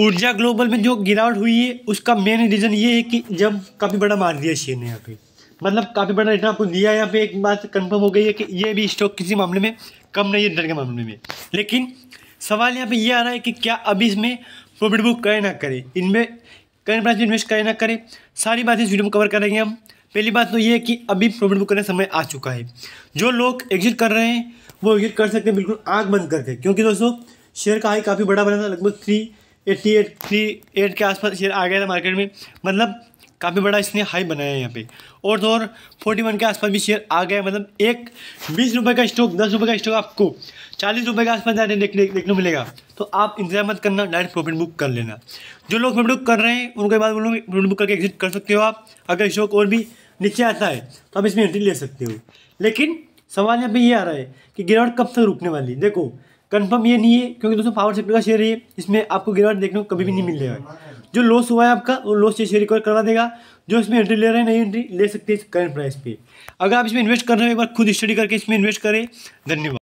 ऊर्जा ग्लोबल में जो गिरावट हुई है उसका मेन रीज़न ये है कि जब काफ़ी बड़ा मार दिया शेयर ने यहाँ पे मतलब काफ़ी बड़ा रिटर्न आपको दिया यहाँ पे एक बात कंफर्म हो गई है कि ये भी स्टॉक किसी मामले में कम नहीं है रिटर्न के मामले में लेकिन सवाल यहाँ पे ये आ रहा है कि क्या अभी इसमें प्रॉफिट बुक करें ना करें इनमें करें प्राइस इन्वेस्ट करें ना करें सारी बातें इस वीडियो में कवर करेंगे हम पहली बात तो ये है कि अभी प्रॉफिट बुक करने समय आ चुका है जो लोग एग्जिट कर रहे हैं वो एग्जिट कर सकते हैं बिल्कुल आँख बंद करके क्योंकि दोस्तों शेयर का हाई काफ़ी बड़ा बना था लगभग three eighty eight three eight के आसपास शेयर आ गया था मार्केट में मतलब काफ़ी बड़ा इसने हाई बनाया है यहाँ पे और तो और फोर्टी वन के आसपास भी शेयर आ गया मतलब एक बीस रुपए का स्टॉक दस रुपए का स्टॉक आपको चालीस रुपए के आसपास जाने देखने देखने मिलेगा तो आप इंतजार मत करना डायरेक्ट प्रॉफिट बुक कर लेना जो लोग प्रॉफिट बुक कर रहे हैं उनके बाद बोलोगे प्रॉफिट बुक करके एग्जिट कर सकते हो आप अगर स्टॉक और भी नीचे आता है तो आप इसमें एंट्री ले सकते हो लेकिन सवाल यहाँ पर ये आ रहा है कि गिरावट कब तक रुकने वाली देखो कंफर्म ये नहीं है क्योंकि दोस्तों पावर सेक्टर का शेयर है इसमें आपको गिरावट देखने को कभी भी नहीं मिल रहेगा जो लॉस हुआ है आपका वो लॉस ये शेयर रिकवर करवा देगा जो इसमें एंट्री ले रहे हैं नई एंट्री ले सकते हैं करेंट प्राइस पे अगर आप इसमें इन्वेस्ट कर रहे हो एक बार खुद स्टडी करके इसमें इन्वेस्ट करें धन्यवाद